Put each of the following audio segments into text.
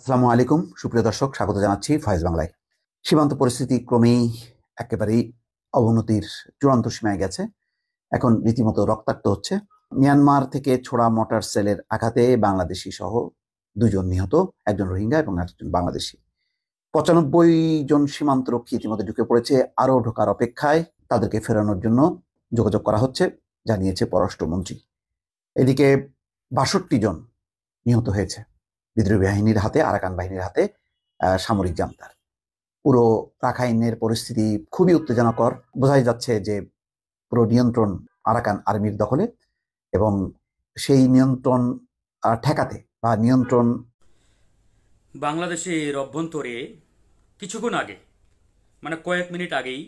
আসসালামু আলাইকুম সুপ্রিয় দর্শক স্বাগত জানাচ্ছি ফয়েজ বাংলায় সীমান্ত পরিস্থিতি ক্রমেই একেবারেই অবনতির চূড়ান্ত সীমায় গেছে এখন রীতিমতো রক্তাক্ত হচ্ছে মিয়ানমার থেকে ছোড়া মোটর সেলের আঘাতে বাংলাদেশি সহ দুজন নিহত একজন রোহিঙ্গা এবং একজন বাংলাদেশি পঁচানব্বই জন সীমান্ত রক্ষী ইতিমধ্যে ঢুকে পড়েছে আরও ঢোকার অপেক্ষায় তাদেরকে ফেরানোর জন্য যোগাযোগ করা হচ্ছে জানিয়েছে পররাষ্ট্রমন্ত্রী এদিকে বাষট্টি জন নিহত হয়েছে বিদ্রোহী বাহিনীর হাতে আরাকান বাহিনীর হাতে সামরিক জামদার পুরো রাখাইনের পরিস্থিতি খুবই উত্তেজনাকর বোঝাই যাচ্ছে যে পুরো নিয়ন্ত্রণ আরাকান আর্মির দখলে এবং সেই নিয়ন্ত্রণ ঠেকাতে বা নিয়ন্ত্রণ বাংলাদেশের অভ্যন্তরে কিছুক্ষণ আগে মানে কয়েক মিনিট আগেই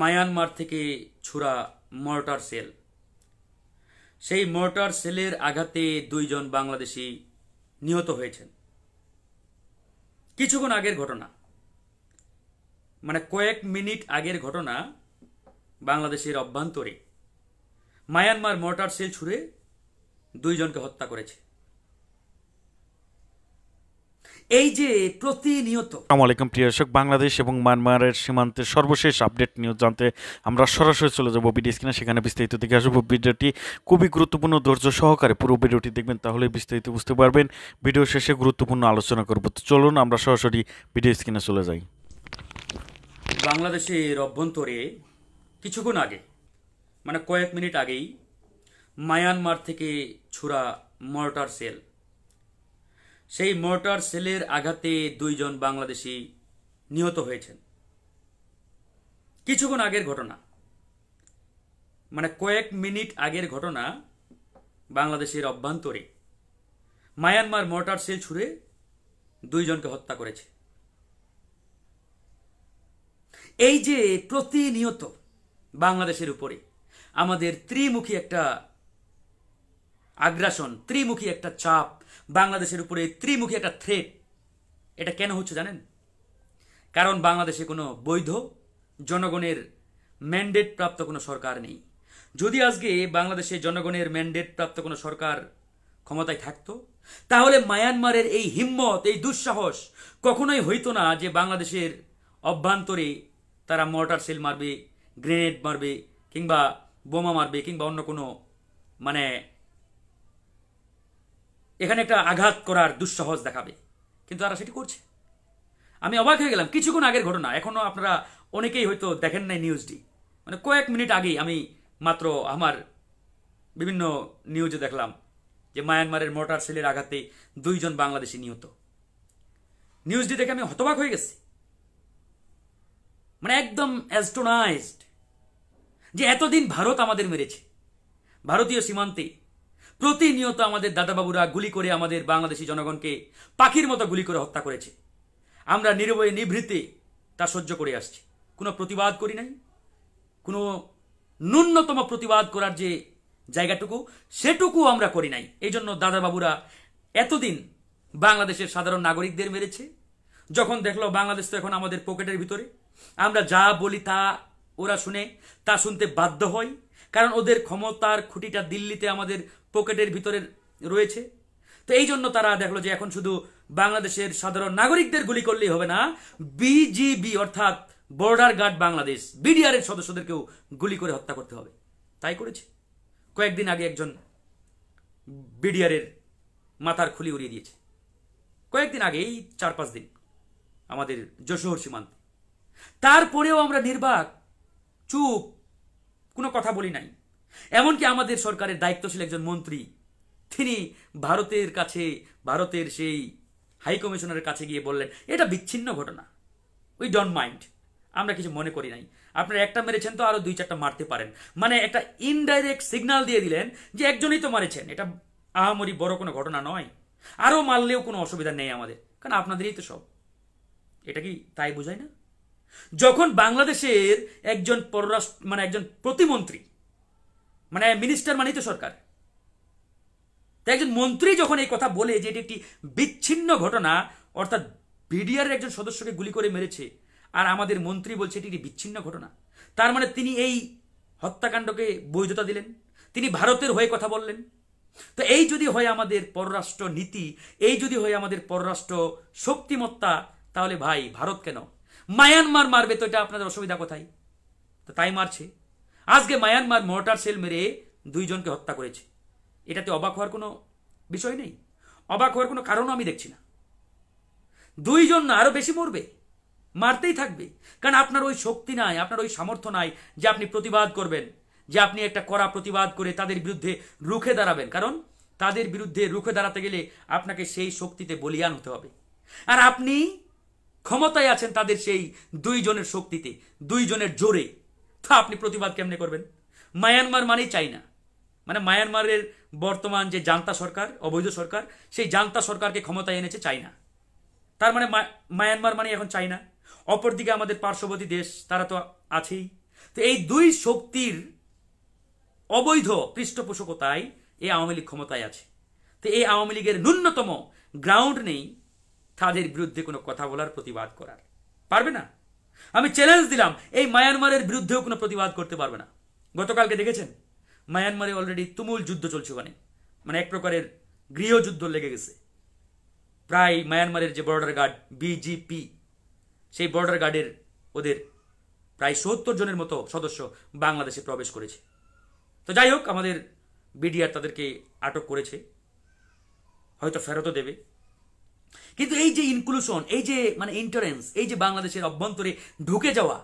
মায়ানমার থেকে ছুরা মর্টার সেল সেই মর্টার সেলের আঘাতে দুইজন বাংলাদেশি নিহত হয়েছেন কিছুক্ষণ আগের ঘটনা মানে কয়েক মিনিট আগের ঘটনা বাংলাদেশের অভ্যন্তরে মায়ানমার মর্টার সেল ছুড়ে দুইজনকে হত্যা করেছে এই যে প্রতিনিয়ত আলাইকুম প্রিয় দর্শক বাংলাদেশ এবং মায়ানমারের সীমান্তের সর্বশেষ আপডেট নিউজ জানতে আমরা সরাসরি চলে যাব ভিডিও স্ক্রিনে সেখানে বিস্তারিত দেখে আসবো ভিডিওটি খুবই গুরুত্বপূর্ণ ধৈর্য সহকারে পুরো ভিডিওটি দেখবেন তাহলে বিস্তারিত বুঝতে পারবেন ভিডিও শেষে গুরুত্বপূর্ণ আলোচনা করব তো চলুন আমরা সরাসরি ভিডিও স্ক্রিনে চলে যাই বাংলাদেশের অভ্যন্তরে কিছুক্ষণ আগে মানে কয়েক মিনিট আগেই মায়ানমার থেকে ছুরা মর্টার সেল সেই মোটর সেলের আঘাতে দুইজন বাংলাদেশি নিহত হয়েছেন কিছুক্ষণ আগের ঘটনা মানে কয়েক মিনিট আগের ঘটনা বাংলাদেশের অভ্যন্তরে মায়ানমার মোটর সেল ছুড়ে দুইজনকে হত্যা করেছে এই যে প্রতিনিয়ত বাংলাদেশের উপরে আমাদের ত্রিমুখী একটা আগ্রাসন ত্রিমুখী একটা চাপ বাংলাদেশের উপরে ত্রিমুখী একটা থ্রেট এটা কেন হচ্ছে জানেন কারণ বাংলাদেশে কোনো বৈধ জনগণের ম্যান্ডেট প্রাপ্ত কোনো সরকার নেই যদি আজকে বাংলাদেশে জনগণের ম্যান্ডেট প্রাপ্ত কোনো সরকার ক্ষমতায় থাকতো তাহলে মায়ানমারের এই হিম্মত এই দুঃসাহস কখনোই হইতো না যে বাংলাদেশের অভ্যন্তরে তারা মর্টার সেল মারবে গ্রেনেড মারবে কিংবা বোমা মারবে কিংবা অন্য কোনো মানে এখানে একটা আঘাত করার দুঃসাহস দেখাবে কিন্তু তারা সেটি করছে আমি অবাক হয়ে গেলাম কিছুক্ষণ আগের ঘটনা এখনও আপনারা অনেকেই হয়তো দেখেন নাই নিউজটি মানে কয়েক মিনিট আগেই আমি মাত্র আমার বিভিন্ন নিউজে দেখলাম যে মায়ানমারের মোটর সেলের আঘাতে দুইজন বাংলাদেশি নিহত নিউজটি দেখে আমি হতবাক হয়ে গেছি মানে একদম অ্যাস্টোনাইজড যে এতদিন ভারত আমাদের মেরেছে ভারতীয় সীমান্তে প্রতিনিয়ত আমাদের দাদাবাবুরা গুলি করে আমাদের বাংলাদেশি জনগণকে পাখির মতো গুলি করে হত্যা করেছে আমরা নিরবয়ে নিভৃতে তা সহ্য করে আসছি কোনো প্রতিবাদ করি নাই কোনো ন্যূনতম প্রতিবাদ করার যে জায়গাটুকু সেটুকু আমরা করি নাই এই জন্য দাদাবাবুরা এতদিন বাংলাদেশের সাধারণ নাগরিকদের মেরেছে যখন দেখলো বাংলাদেশ তো এখন আমাদের পকেটের ভিতরে আমরা যা বলি তা ওরা শুনে তা শুনতে বাধ্য হয় কারণ ওদের ক্ষমতার খুঁটিটা দিল্লিতে আমাদের পকেটের ভিতরে রয়েছে তো এই জন্য তারা দেখলো যে এখন শুধু বাংলাদেশের সাধারণ নাগরিকদের গুলি করলেই হবে না বিজিবি অর্থাৎ বর্ডার গার্ড বাংলাদেশ বিডিআর এর সদস্যদেরকেও গুলি করে হত্যা করতে হবে তাই করেছে কয়েকদিন আগে একজন বিডিআর এর মাথার খুলি উড়িয়ে দিয়েছে কয়েকদিন আগে এই চার পাঁচ দিন আমাদের যশোহর সীমান্ত তারপরেও আমরা নির্বাক চুপ কোনো কথা বলি নাই এমনকি আমাদের সরকারের দায়িত্বশীল একজন মন্ত্রী তিনি ভারতের কাছে ভারতের সেই হাই কমিশনারের কাছে গিয়ে বললেন এটা বিচ্ছিন্ন ঘটনা উই ডোন্ট মাইন্ড আমরা কিছু মনে করি নাই আপনার একটা মেরেছেন তো আরো দুই চারটা মারতে পারেন মানে একটা ইনডাইরেক্ট সিগনাল দিয়ে দিলেন যে একজনই তো মারেছেন এটা আহামরি বড় কোনো ঘটনা নয় আরও মারলেও কোনো অসুবিধা নেই আমাদের কারণ আপনাদেরই তো সব এটা কি তাই বোঝায় না যখন বাংলাদেশের একজন পররাষ্ট্র মানে একজন প্রতিমন্ত্রী মানে মিনিস্টার মানেই তো সরকার তাই একজন মন্ত্রী যখন এই কথা বলে যে এটি একটি বিচ্ছিন্ন ঘটনা অর্থাৎ বিডিআর একজন সদস্যকে গুলি করে মেরেছে আর আমাদের মন্ত্রী বলছে এটি একটি বিচ্ছিন্ন ঘটনা তার মানে তিনি এই হত্যাকাণ্ডকে বৈধতা দিলেন তিনি ভারতের হয়ে কথা বললেন তো এই যদি হয় আমাদের পররাষ্ট্র নীতি এই যদি হয় আমাদের পররাষ্ট্র শক্তিমত্তা তাহলে ভাই ভারত কেন মায়ানমার মারবে তো এটা আপনাদের অসুবিধা কোথায় তো তাই মারছে আজকে মায়ানমার মর্টার সেল মেরে দুইজনকে হত্যা করেছে এটাতে অবাক হওয়ার কোনো বিষয় নেই অবাক হওয়ার কোনো কারণও আমি দেখছি না দুইজন না আরও বেশি মরবে মারতেই থাকবে কারণ আপনার ওই শক্তি নাই আপনার ওই সামর্থ্য নাই যে আপনি প্রতিবাদ করবেন যে আপনি একটা কড়া প্রতিবাদ করে তাদের বিরুদ্ধে রুখে দাঁড়াবেন কারণ তাদের বিরুদ্ধে রুখে দাঁড়াতে গেলে আপনাকে সেই শক্তিতে বলিয়ান হতে হবে আর আপনি ক্ষমতায় আছেন তাদের সেই দুইজনের শক্তিতে দুইজনের জোরে তা আপনি প্রতিবাদ কেমনে করবেন মায়ানমার মানেই চাইনা মানে মায়ানমারের বর্তমান যে জান্তা সরকার অবৈধ সরকার সেই জান্তা সরকারকে ক্ষমতায় এনেছে চাইনা তার মানে মায়ানমার মানে এখন চাইনা অপরদিকে আমাদের পার্শ্ববর্তী দেশ তারা তো আছেই তো এই দুই শক্তির অবৈধ পৃষ্ঠপোষকতায় এই আওয়ামী লীগ ক্ষমতায় আছে তো এই আওয়ামী লীগের ন্যূনতম গ্রাউন্ড নেই তাদের বিরুদ্ধে কোনো কথা বলার প্রতিবাদ করার পারবে না আমি চ্যালেঞ্জ দিলাম এই মায়ানমারের বিরুদ্ধেও কোনো প্রতিবাদ করতে পারবে না গতকালকে দেখেছেন মায়ানমারে অলরেডি তুমুল যুদ্ধ চলছে ওখানে মানে এক প্রকারের গৃহযুদ্ধ লেগে গেছে প্রায় মায়ানমারের যে বর্ডার গার্ড বিজিপি সেই বর্ডার গার্ডের ওদের প্রায় সত্তর জনের মতো সদস্য বাংলাদেশে প্রবেশ করেছে তো যাই হোক আমাদের বিডিআর তাদেরকে আটক করেছে হয়তো ফেরতও দেবে কিন্তু এই যে ইনক্লুশন এই যে মানে ইন্টারেন্স এই যে বাংলাদেশের অভ্যন্তরে ঢুকে যাওয়া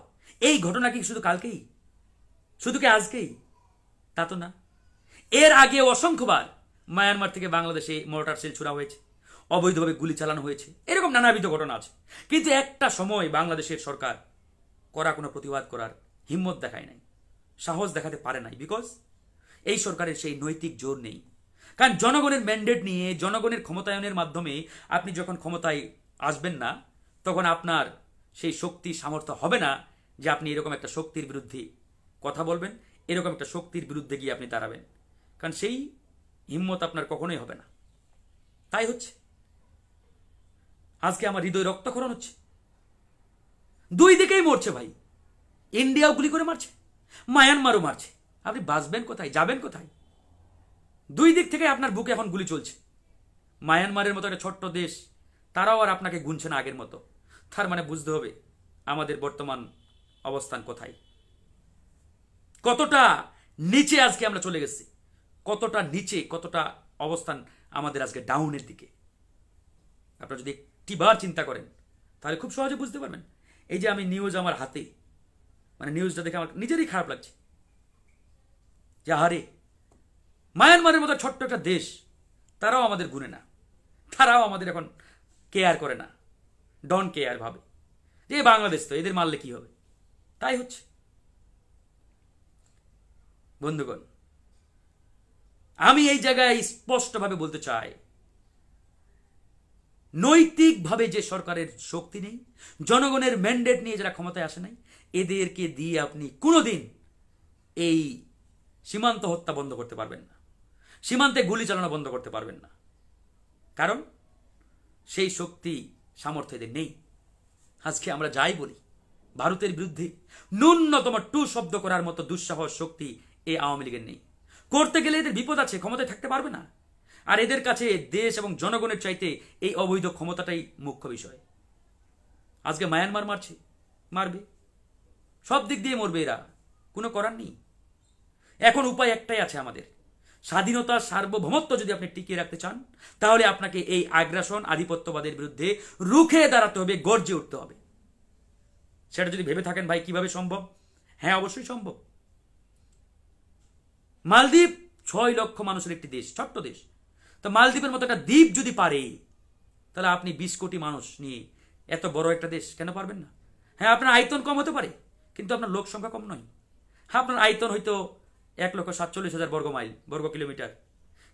এই ঘটনা কি শুধু কালকেই শুধু কি আজকেই তা তো না এর আগে অসংখ্যবার মায়ানমার থেকে বাংলাদেশে মোর্টার সেল ছোড়া হয়েছে অবৈধভাবে গুলি চালানো হয়েছে এরকম নানাবিধ ঘটনা আছে কিন্তু একটা সময় বাংলাদেশের সরকার করা কোনো প্রতিবাদ করার হিম্মত দেখায় নাই সাহস দেখাতে পারে নাই বিকজ এই সরকারের সেই নৈতিক জোর নেই কারণ জনগণের ম্যান্ডেট নিয়ে জনগণের ক্ষমতায়নের মাধ্যমে আপনি যখন ক্ষমতায় আসবেন না তখন আপনার সেই শক্তি সামর্থ্য হবে না যে আপনি এরকম একটা শক্তির বিরুদ্ধে কথা বলবেন এরকম একটা শক্তির বিরুদ্ধে গিয়ে আপনি দাঁড়াবেন কারণ সেই হিম্মত আপনার কখনোই হবে না তাই হচ্ছে আজকে আমার হৃদয় রক্তক্ষরণ হচ্ছে দুই দিকেই মরছে ভাই ইন্ডিয়াও গুলি করে মারছে মায়ানমারও মারছে আপনি বাঁচবেন কোথায় যাবেন কোথায় দুই দিক থেকে আপনার বুকে এখন গুলি চলছে মায়ানমারের মতো একটা ছোট্ট দেশ তারাও আর আপনাকে গুনছে না আগের মতো তার মানে বুঝতে হবে আমাদের বর্তমান অবস্থান কোথায় কতটা নিচে আজকে আমরা চলে গেছি কতটা নিচে কতটা অবস্থান আমাদের আজকে ডাউনের দিকে আপনারা যদি একটিবার চিন্তা করেন তাহলে খুব সহজে বুঝতে পারবেন এই যে আমি নিউজ আমার হাতে মানে নিউজটা দেখে আমার নিজেরই খারাপ লাগছে যে হারে মায়ানমারের মতো ছোট্ট একটা দেশ তারাও আমাদের গুনে না তারাও আমাদের এখন কেয়ার করে না ডন কেয়ার ভাবে যে বাংলাদেশ তো এদের মারলে কি হবে তাই হচ্ছে বন্ধুগণ আমি এই জায়গায় স্পষ্টভাবে বলতে চাই নৈতিকভাবে যে সরকারের শক্তি নেই জনগণের ম্যান্ডেট নিয়ে যারা ক্ষমতায় আসে নাই এদেরকে দিয়ে আপনি কোনোদিন এই সীমান্ত হত্যা বন্ধ করতে পারবেন না সীমান্তে গুলি চালানো বন্ধ করতে পারবেন না কারণ সেই শক্তি সামর্থ্য এদের নেই আজকে আমরা যাই বলি ভারতের বিরুদ্ধে ন্যূনতম টু শব্দ করার মতো দুঃসাহস শক্তি এই আওয়ামী লীগের নেই করতে গেলে এদের বিপদ আছে ক্ষমতায় থাকতে পারবে না আর এদের কাছে দেশ এবং জনগণের চাইতে এই অবৈধ ক্ষমতাটাই মুখ্য বিষয় আজকে মায়ানমার মারছে মারবে সব দিক দিয়ে মরবে এরা কোনো করার নেই এখন উপায় একটাই আছে আমাদের স্বাধীনতার সার্বভৌমত্ব যদি আপনি টিকিয়ে রাখতে চান তাহলে আপনাকে এই আগ্রাসন আধিপত্যবাদের বিরুদ্ধে রুখে দাঁড়াতে হবে গর্জে উঠতে হবে সেটা যদি ভেবে থাকেন ভাই কিভাবে সম্ভব হ্যাঁ অবশ্যই সম্ভব মালদ্বীপ ছয় লক্ষ মানুষের একটি দেশ ছোট্ট দেশ তো মালদ্বীপের মতো একটা দ্বীপ যদি পারে তাহলে আপনি বিশ কোটি মানুষ নিয়ে এত বড় একটা দেশ কেন পারবেন না হ্যাঁ আপনার আয়তন কম হতে পারে কিন্তু আপনার লোক সংখ্যা কম নয় হ্যাঁ আপনার আয়তন হয়তো এক লক্ষ সাতচল্লিশ হাজার বর্গ মাইল বর্গ কিলোমিটার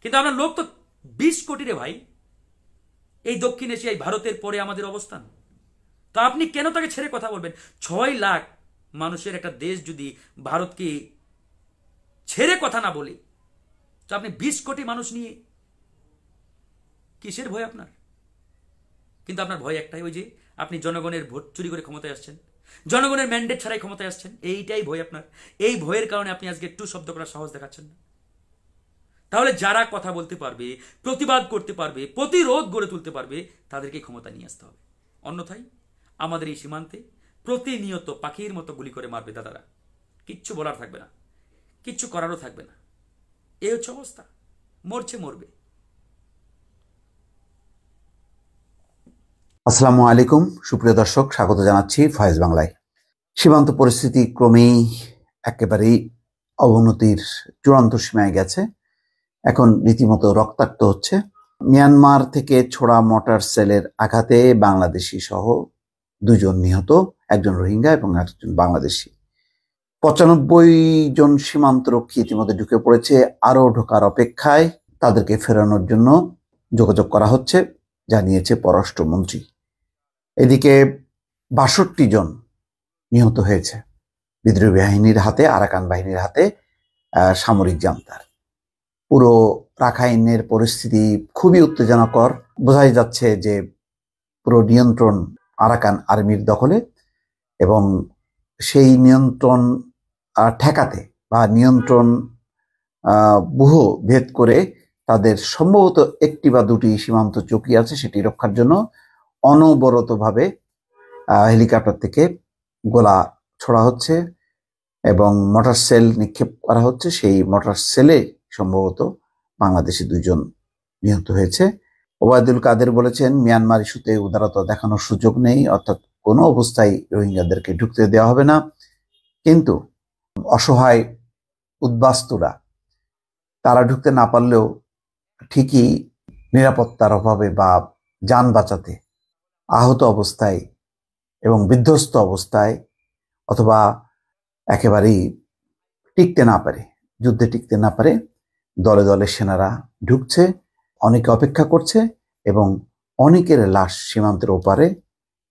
কিন্তু আমরা লোক তো বিশ কোটি রে ভাই এই দক্ষিণ এশিয়ায় ভারতের পরে আমাদের অবস্থান তো আপনি কেন তাকে ছেড়ে কথা বলবেন ছয় লাখ মানুষের একটা দেশ যদি ভারতকে ছেড়ে কথা না বলে তো আপনি বিশ কোটি মানুষ নিয়ে কিসের ভয় আপনার কিন্তু আপনার ভয় একটাই ওই যে আপনি জনগণের ভোট চুরি করে ক্ষমতায় আসছেন জনগণের ম্যান্ডেট ছাড়াই ক্ষমতায় আসছেন এইটাই ভয় আপনার এই ভয়ের কারণে আপনি আজকে টু শব্দ করা সহজ দেখাচ্ছেন না তাহলে যারা কথা বলতে পারবে প্রতিবাদ করতে পারবে প্রতিরোধ গড়ে তুলতে পারবে তাদেরকে ক্ষমতা নিয়ে আসতে হবে অন্যথায় আমাদের এই সীমান্তে প্রতিনিয়ত পাখির মতো গুলি করে মারবে দাদারা কিচ্ছু বলার থাকবে না কিচ্ছু করারও থাকবে না এই হচ্ছে অবস্থা মরছে মরবে আসসালামু আলাইকুম সুপ্রিয় দর্শক স্বাগত জানাচ্ছি ফয়েজ বাংলায় সীমান্ত পরিস্থিতি ক্রমেই একেবারেই অবনতির চূড়ান্ত সীমায় গেছে এখন রীতিমতো রক্তাক্ত হচ্ছে মিয়ানমার থেকে ছোড়া মোটর সেলের আঘাতে বাংলাদেশি সহ দুজন নিহত একজন রোহিঙ্গা এবং একজন বাংলাদেশি পঁচানব্বই জন সীমান্তরক্ষী ইতিমধ্যে ঢুকে পড়েছে আরও ঢোকার অপেক্ষায় তাদেরকে ফেরানোর জন্য যোগাযোগ করা হচ্ছে জানিয়েছে পররাষ্ট্রমন্ত্রী এদিকে বাষট্টি জন নিহত হয়েছে বিদ্রোহী বাহিনীর হাতে আরাকান বাহিনীর হাতে সামরিক জান্তার পুরো রাখাইনের পরিস্থিতি খুবই উত্তেজনাকর বোঝাই যাচ্ছে যে পুরো নিয়ন্ত্রণ আরাকান আর্মির দখলে এবং সেই নিয়ন্ত্রণ ঠেকাতে বা নিয়ন্ত্রণ বুহ ভেদ করে তাদের সম্ভবত একটি বা দুটি সীমান্ত চকি আছে সেটি রক্ষার জন্য অনবরতভাবে হেলিকপ্টার থেকে গোলা ছোড়া হচ্ছে এবং মোটর সেল নিক্ষেপ করা হচ্ছে সেই মোটর সেলে সম্ভবত বাংলাদেশি দুজন নিহত হয়েছে ওবায়দুল কাদের বলেছেন মিয়ানমার ইস্যুতে উদারতা দেখানোর সুযোগ নেই অর্থাৎ কোনো অবস্থায় রোহিঙ্গাদেরকে ঢুকতে দেওয়া হবে না কিন্তু অসহায় উদ্বাস্তুরা তারা ঢুকতে না পারলেও ঠিকই নিরাপত্তার অভাবে বা যান বাঁচাতে আহত অবস্থায় এবং বিধ্বস্ত অবস্থায় অথবা একেবারেই টিকতে না পারে যুদ্ধে টিকতে না পারে দলে দলে সেনারা ঢুকছে অনেকে অপেক্ষা করছে এবং অনেকের লাশ সীমান্তের ওপারে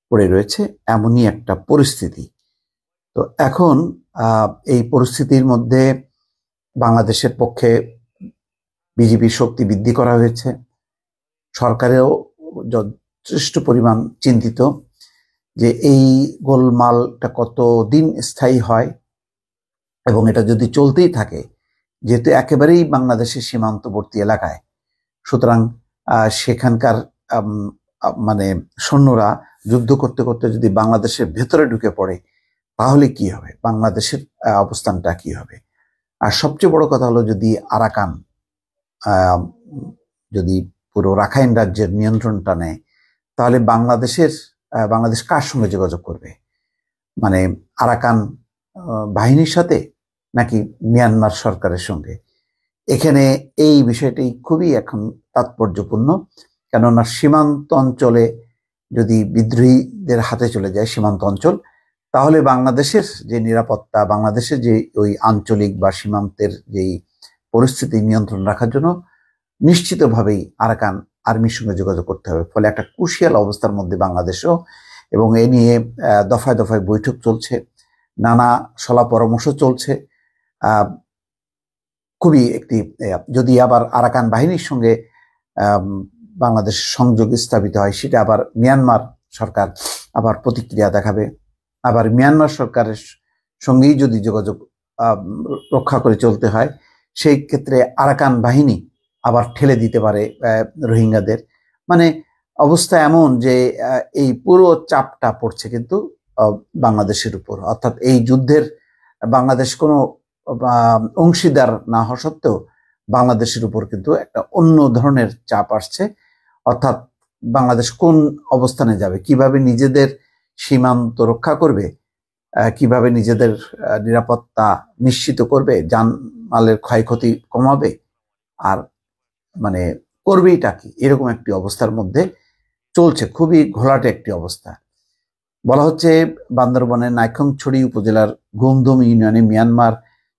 পড়ে রয়েছে এমনই একটা পরিস্থিতি তো এখন এই পরিস্থিতির মধ্যে বাংলাদেশের পক্ষে বিজেপির শক্তি বৃদ্ধি করা হয়েছে সরকারেও যথেষ্ট পরিমাণ চিন্তিত যে এই গোলমালটা কত দিন স্থায়ী হয় এবং এটা যদি চলতেই থাকে যেহেতু একেবারেই বাংলাদেশের সীমান্তবর্তী এলাকায় সুতরাং সেখানকার মানে সৈন্যরা যুদ্ধ করতে করতে যদি বাংলাদেশের ভেতরে ঢুকে পড়ে তাহলে কি হবে বাংলাদেশের অবস্থানটা কি হবে আর সবচেয়ে বড় কথা হলো যদি আরাকান যদি পুরো রাখাইন রাজ্যের নিয়ন্ত্রণটা নেয় তাহলে বাংলাদেশের বাংলাদেশ কার সঙ্গে যোগাযোগ করবে মানে আরাকান বাহিনীর সাথে নাকি মিয়ানমার সরকারের সঙ্গে এখানে এই বিষয়টি খুবই এখন তাৎপর্যপূর্ণ কেননা সীমান্ত অঞ্চলে যদি বিদ্রোহীদের হাতে চলে যায় সীমান্ত অঞ্চল তাহলে বাংলাদেশের যে নিরাপত্তা বাংলাদেশের যে ওই আঞ্চলিক বা সীমান্তের যেই পরিস্থিতি নিয়ন্ত্রণ রাখার জন্য নিশ্চিতভাবেই আরাকান আর্মির সঙ্গে যোগাযোগ করতে হবে ফলে একটা কুশিয়াল অবস্থার মধ্যে বাংলাদেশও এবং এ নিয়ে দফায় দফায় বৈঠক চলছে নানা সলা পরামর্শ চলছে খুবই একটি যদি আবার আরাকান বাহিনীর সঙ্গে বাংলাদেশ সংযোগ স্থাপিত হয় সেটা আবার মিয়ানমার সরকার আবার প্রতিক্রিয়া দেখাবে আবার মিয়ানমার সরকারের সঙ্গেই যদি যোগাযোগ রক্ষা করে চলতে হয় সেই ক্ষেত্রে আরাকান বাহিনী আবার ঠেলে দিতে পারে রোহিঙ্গাদের মানে অবস্থা এমন যে এই পুরো চাপটা পড়ছে কিন্তু বাংলাদেশের উপর অর্থাৎ এই যুদ্ধের বাংলাদেশ কোনো অংশীদার না হওয়া সত্ত্বেও বাংলাদেশের উপর কিন্তু একটা অন্য ধরনের চাপ আসছে অর্থাৎ বাংলাদেশ কোন অবস্থানে যাবে কিভাবে নিজেদের সীমান্ত রক্ষা করবে কিভাবে নিজেদের নিরাপত্তা নিশ্চিত করবে যানমালের ক্ষয়ক্ষতি কমাবে আর মানে করবেইটা কি এরকম একটি অবস্থার মধ্যে চলছে খুবই ঘোলাটে একটি অবস্থা বলা হচ্ছে বান্দরবনের নাইখংছড়ি উপজেলার গুমধুম ইউনিয়নে মিয়ানমার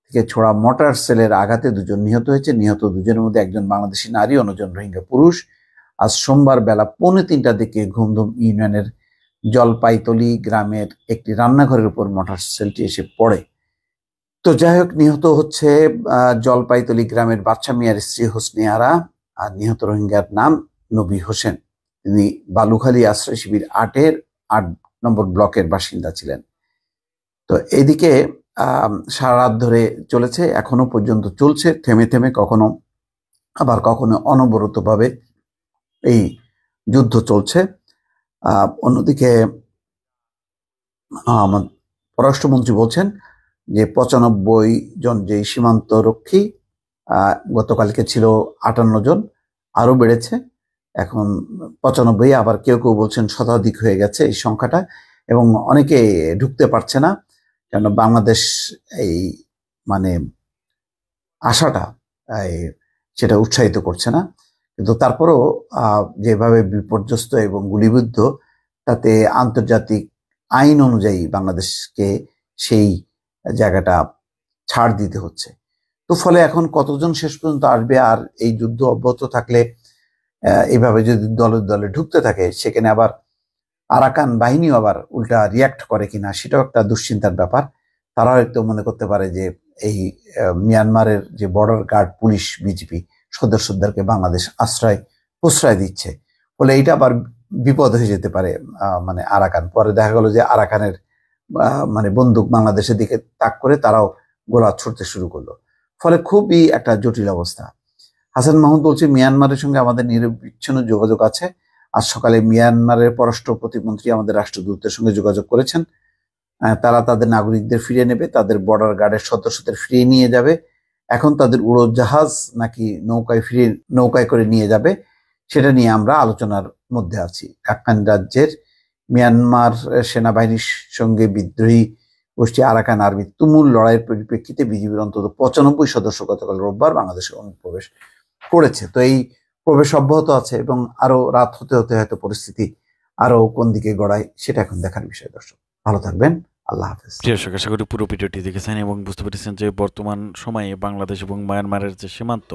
থেকে ছোড়া মোটর সেলের আঘাতে দুজন নিহত হয়েছে নিহত দুজনের মধ্যে একজন বাংলাদেশি নারী অন্যজন রোহিঙ্গা পুরুষ আজ সোমবার বেলা পৌনে তিনটার দিকে ঘুমধুম ইউনিয়নের জলপাইতলি গ্রামের একটি রান্নাঘরের উপর মোটর সেলটি এসে পড়ে তো যাই হোক নিহত হচ্ছে জলপাইতলি গ্রামের বাচ্চা মিয়ার স্ত্রী হোসনি আরা আর নিহত রোহিঙ্গার নাম নবী হোসেন তিনি বালুখালী আশ্রয় শিবির আটের আট নম্বর ব্লকের বাসিন্দা ছিলেন তো এদিকে সারা রাত ধরে চলেছে এখনো পর্যন্ত চলছে থেমে থেমে কখনো আবার কখনো অনবরতভাবে এই যুদ্ধ চলছে অন্যদিকে পররাষ্ট্রমন্ত্রী বলছেন যে পঁচানব্বই জন যেই সীমান্ত রক্ষী গতকালকে ছিল আটান্ন জন আরও বেড়েছে এখন পঁচানব্বই আবার কেউ কেউ বলছেন শতাধিক হয়ে গেছে এই সংখ্যাটা এবং অনেকে ঢুকতে পারছে না কেন বাংলাদেশ এই মানে আশাটা সেটা উৎসাহিত করছে না কিন্তু তারপরও যেভাবে বিপর্যস্ত এবং গুলিবিদ্ধ তাতে আন্তর্জাতিক আইন অনুযায়ী বাংলাদেশকে সেই জায়গাটা ছাড় দিতে হচ্ছে তো ফলে এখন কতজন শেষ পর্যন্ত আসবে আর এই যুদ্ধ অব্যাহত থাকলে এভাবে যদি দলের দলে ঢুকতে থাকে সেখানে আবার আরাকান বাহিনীও আবার উল্টা রিয়াক্ট করে কিনা সেটাও একটা দুশ্চিন্তার ব্যাপার তারা হয়তো মনে করতে পারে যে এই মিয়ানমারের যে বর্ডার গার্ড পুলিশ বিজেপি সদস্যদেরকে বাংলাদেশ আশ্রয় প্রশ্রয় দিচ্ছে ফলে এইটা আবার বিপদ হয়ে যেতে পারে মানে আরাকান পরে দেখা গেল যে আরাকানের মানে বন্দুক বাংলাদেশের দিকে তাক করে তারাও গোলা ছুটতে শুরু করলো ফলে খুবই একটা জটিল অবস্থা হাসান মাহমুদ বলছে মিয়ানমারের সঙ্গে আমাদের নিরবিচ্ছিন্ন যোগাযোগ আছে আজ সকালে মিয়ানমারের পররাষ্ট্র প্রতিমন্ত্রী আমাদের রাষ্ট্রদূতের সঙ্গে যোগাযোগ করেছেন তারা তাদের নাগরিকদের ফিরে নেবে তাদের বর্ডার গার্ডের সদস্যদের ফিরিয়ে নিয়ে যাবে এখন তাদের উড়োজাহাজ নাকি নৌকায় ফিরিয়ে নৌকায় করে নিয়ে যাবে সেটা নিয়ে আমরা আলোচনার মধ্যে আছি রাখাইন রাজ্যের মিয়ানমার সেনাবাহিনীর সঙ্গে বিদ্রোহী গোষ্ঠী আরাকান আর্মি তুমুল লড়াইয়ের পরিপ্রেক্ষিতে বিজেপির অন্তত পঁচানব্বই সদস্য গতকাল রোববার বাংলাদেশে অনুপ্রবেশ করেছে তো এই প্রবেশ অব্যাহত আছে এবং আরও রাত হতে হতে হয়তো পরিস্থিতি আরও কোন দিকে গড়ায় সেটা এখন দেখার বিষয় দর্শক ভালো থাকবেন আল্লাহ হাফেজ প্রিয় আশা করি পুরো ভিডিওটি দেখেছেন এবং বুঝতে পেরেছেন যে বর্তমান সময়ে বাংলাদেশ এবং মায়ানমারের যে সীমান্ত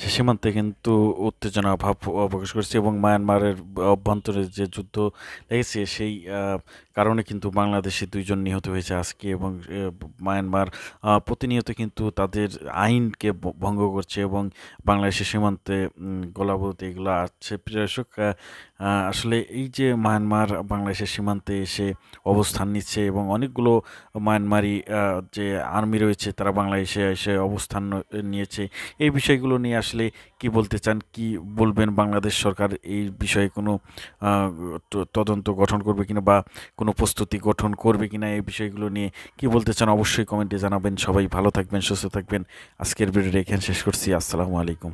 সে সীমান্তে কিন্তু উত্তেজনা ভাব প্রকাশ করছে এবং মায়ানমারের অভ্যন্তরে যে যুদ্ধ লেগেছে সেই কারণে কিন্তু বাংলাদেশে দুইজন নিহত হয়েছে আজকে এবং মায়ানমার প্রতিনিয়ত কিন্তু তাদের আইনকে ভঙ্গ করছে এবং বাংলাদেশের সীমান্তে গোলাবত এগুলো আছে প্রিয়সক আসলে এই যে মায়ানমার বাংলাদেশের সীমান্তে এসে অবস্থান নিচ্ছে এবং অনেকগুলো মায়ানমারি যে আর্মি রয়েছে তারা বাংলাদেশে এসে অবস্থান নিয়েছে এই বিষয়গুলো নিয়ে আসলে কি বলতে চান কি বলবেন বাংলাদেশ সরকার এই বিষয়ে কোনো তদন্ত গঠন করবে কিনা বা কোনো কোনো প্রস্তুতি গঠন করবে কি না এই বিষয়গুলো নিয়ে কি বলতে চান অবশ্যই কমেন্টে জানাবেন সবাই ভালো থাকবেন সুস্থ থাকবেন আজকের ভিডিওটা এখানে শেষ করছি আসসালামু আলাইকুম